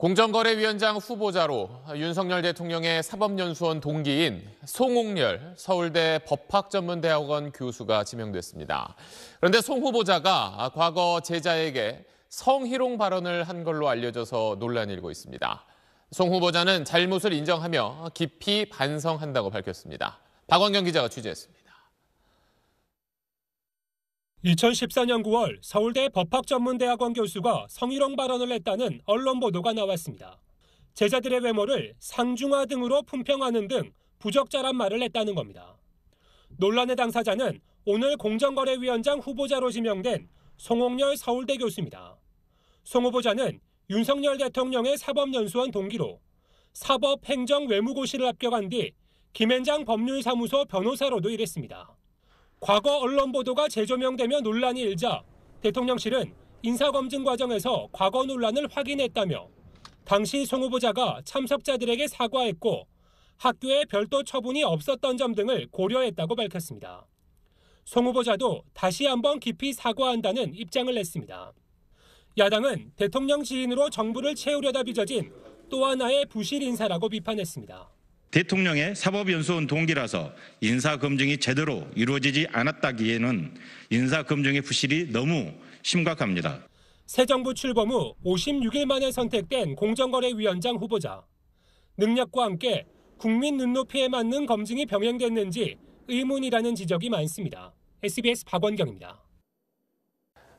공정거래위원장 후보자로 윤석열 대통령의 사법연수원 동기인 송옥렬 서울대 법학전문대학원 교수가 지명됐습니다. 그런데 송 후보자가 과거 제자에게 성희롱 발언을 한 걸로 알려져서 논란이 일고 있습니다. 송 후보자는 잘못을 인정하며 깊이 반성한다고 밝혔습니다. 박원경 기자가 취재했습니다. 2014년 9월 서울대 법학전문대학원 교수가 성희롱 발언을 했다는 언론 보도가 나왔습니다. 제자들의 외모를 상중하 등으로 품평하는 등 부적절한 말을 했다는 겁니다. 논란의 당사자는 오늘 공정거래위원장 후보자로 지명된 송홍열 서울대 교수입니다. 송 후보자는 윤석열 대통령의 사법연수원 동기로 사법행정 외무고시를 합격한 뒤 김앤장 법률사무소 변호사로도 일했습니다. 과거 언론 보도가 재조명되며 논란이 일자 대통령실은 인사검증 과정에서 과거 논란을 확인했다며 당시 송 후보자가 참석자들에게 사과했고 학교에 별도 처분이 없었던 점 등을 고려했다고 밝혔습니다. 송 후보자도 다시 한번 깊이 사과한다는 입장을 냈습니다. 야당은 대통령 지인으로 정부를 채우려다 빚어진 또 하나의 부실 인사라고 비판했습니다. 대통령의 사법연수원 동기라서 인사검증이 제대로 이루어지지 않았다기에는 인사검증의 부실이 너무 심각합니다. 새 정부 출범 후 56일 만에 선택된 공정거래위원장 후보자. 능력과 함께 국민 눈높이에 맞는 검증이 병행됐는지 의문이라는 지적이 많습니다. SBS 박원경입니다.